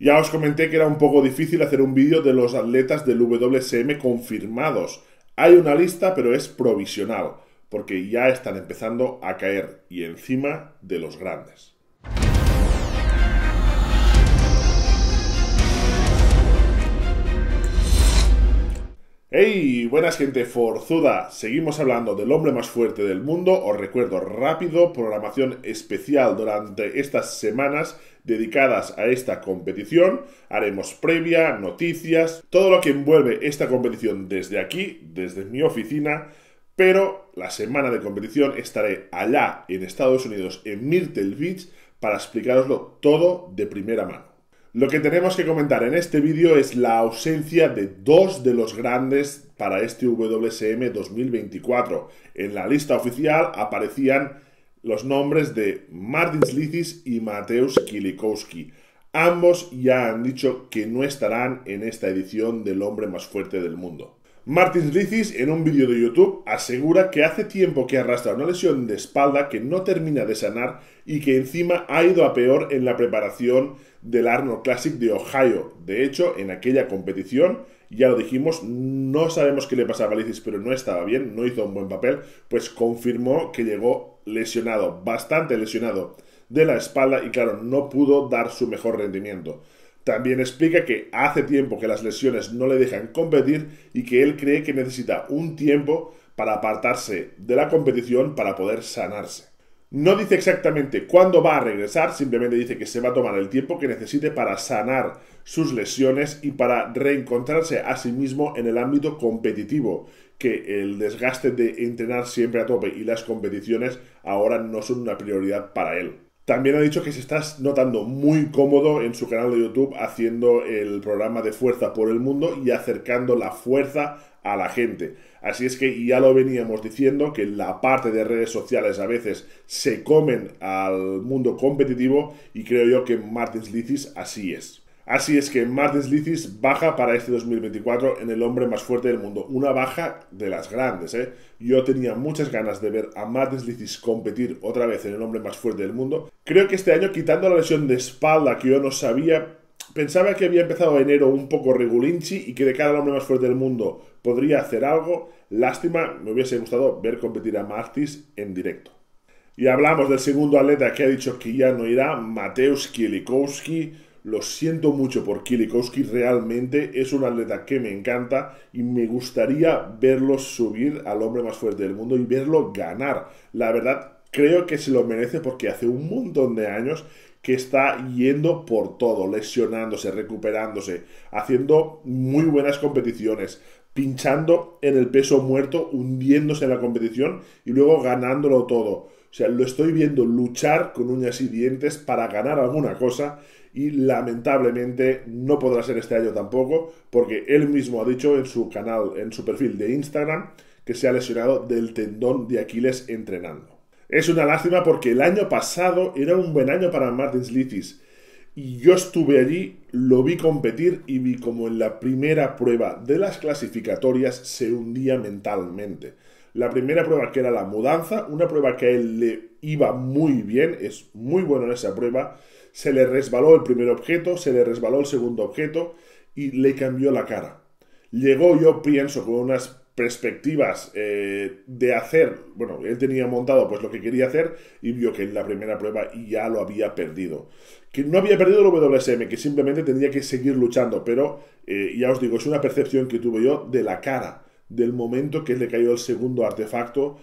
Ya os comenté que era un poco difícil hacer un vídeo de los atletas del WSM confirmados. Hay una lista, pero es provisional, porque ya están empezando a caer y encima de los grandes. ¡Hey! Buenas gente forzuda. Seguimos hablando del hombre más fuerte del mundo. Os recuerdo rápido, programación especial durante estas semanas dedicadas a esta competición. Haremos previa, noticias, todo lo que envuelve esta competición desde aquí, desde mi oficina. Pero la semana de competición estaré allá en Estados Unidos, en Myrtle Beach, para explicaroslo todo de primera mano. Lo que tenemos que comentar en este vídeo es la ausencia de dos de los grandes para este WSM 2024. En la lista oficial aparecían los nombres de Martin Slicis y Mateusz Kilikowski. Ambos ya han dicho que no estarán en esta edición del hombre más fuerte del mundo. Martins Licis, en un vídeo de YouTube, asegura que hace tiempo que arrastra una lesión de espalda que no termina de sanar y que encima ha ido a peor en la preparación del Arnold Classic de Ohio. De hecho, en aquella competición, ya lo dijimos, no sabemos qué le pasaba a Licis, pero no estaba bien, no hizo un buen papel, pues confirmó que llegó lesionado, bastante lesionado de la espalda y claro, no pudo dar su mejor rendimiento. También explica que hace tiempo que las lesiones no le dejan competir y que él cree que necesita un tiempo para apartarse de la competición para poder sanarse. No dice exactamente cuándo va a regresar, simplemente dice que se va a tomar el tiempo que necesite para sanar sus lesiones y para reencontrarse a sí mismo en el ámbito competitivo, que el desgaste de entrenar siempre a tope y las competiciones ahora no son una prioridad para él. También ha dicho que se está notando muy cómodo en su canal de YouTube haciendo el programa de Fuerza por el Mundo y acercando la fuerza a la gente. Así es que ya lo veníamos diciendo que la parte de redes sociales a veces se comen al mundo competitivo y creo yo que Martins Licis así es. Así es que Martis Lithis baja para este 2024 en el hombre más fuerte del mundo. Una baja de las grandes, ¿eh? Yo tenía muchas ganas de ver a Martis Lithis competir otra vez en el hombre más fuerte del mundo. Creo que este año, quitando la lesión de espalda que yo no sabía, pensaba que había empezado enero un poco regulinchi y que de cara al hombre más fuerte del mundo podría hacer algo. Lástima, me hubiese gustado ver competir a Martis en directo. Y hablamos del segundo atleta que ha dicho que ya no irá, Mateusz Kielikowski lo siento mucho por Kilikowski, realmente es un atleta que me encanta y me gustaría verlo subir al hombre más fuerte del mundo y verlo ganar. La verdad, creo que se lo merece porque hace un montón de años que está yendo por todo, lesionándose, recuperándose, haciendo muy buenas competiciones, pinchando en el peso muerto, hundiéndose en la competición y luego ganándolo todo o sea, lo estoy viendo luchar con uñas y dientes para ganar alguna cosa y lamentablemente no podrá ser este año tampoco porque él mismo ha dicho en su canal, en su perfil de Instagram, que se ha lesionado del tendón de Aquiles entrenando. Es una lástima porque el año pasado era un buen año para Martins Litis. Y yo estuve allí, lo vi competir y vi como en la primera prueba de las clasificatorias se hundía mentalmente. La primera prueba que era la mudanza, una prueba que a él le iba muy bien, es muy bueno en esa prueba, se le resbaló el primer objeto, se le resbaló el segundo objeto y le cambió la cara. Llegó, yo pienso, con unas perspectivas eh, de hacer, bueno, él tenía montado pues lo que quería hacer y vio que en la primera prueba ya lo había perdido. Que no había perdido el WSM, que simplemente tenía que seguir luchando, pero eh, ya os digo, es una percepción que tuve yo de la cara del momento que le cayó el segundo artefacto.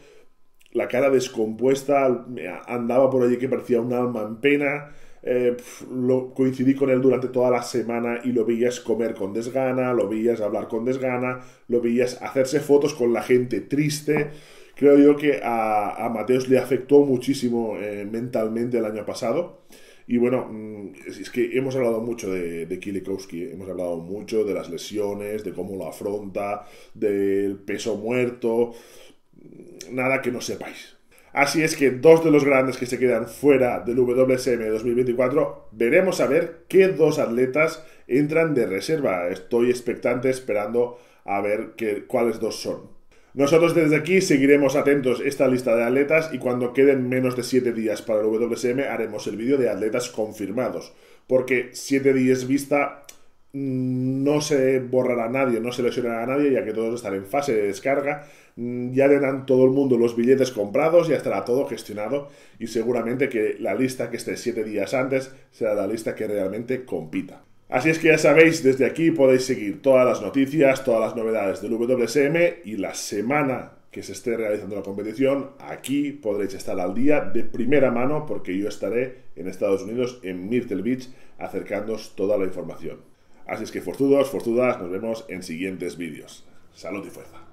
La cara descompuesta, eh, andaba por allí que parecía un alma en pena. Eh, lo, coincidí con él durante toda la semana y lo veías comer con desgana, lo veías hablar con desgana, lo veías hacerse fotos con la gente triste. Creo yo que a, a Mateos le afectó muchísimo eh, mentalmente el año pasado. Y bueno, mm, es que hemos hablado mucho de, de Kilikowski, ¿eh? hemos hablado mucho de las lesiones, de cómo lo afronta, del peso muerto, mm, nada que no sepáis. Así es que dos de los grandes que se quedan fuera del WSM 2024, veremos a ver qué dos atletas entran de reserva. Estoy expectante esperando a ver cuáles dos son. Nosotros desde aquí seguiremos atentos esta lista de atletas y cuando queden menos de 7 días para el WSM haremos el vídeo de atletas confirmados. Porque 7 días vista mm, no se borrará nadie, no se lesionará a nadie, ya que todos estarán en fase de descarga, mm, ya tendrán todo el mundo los billetes comprados, ya estará todo gestionado y seguramente que la lista que esté 7 días antes será la lista que realmente compita. Así es que ya sabéis, desde aquí podéis seguir todas las noticias, todas las novedades del WSM y la semana que se esté realizando la competición, aquí podréis estar al día de primera mano porque yo estaré en Estados Unidos, en Myrtle Beach, acercándoos toda la información. Así es que forzudos, forzudas, nos vemos en siguientes vídeos. Salud y fuerza.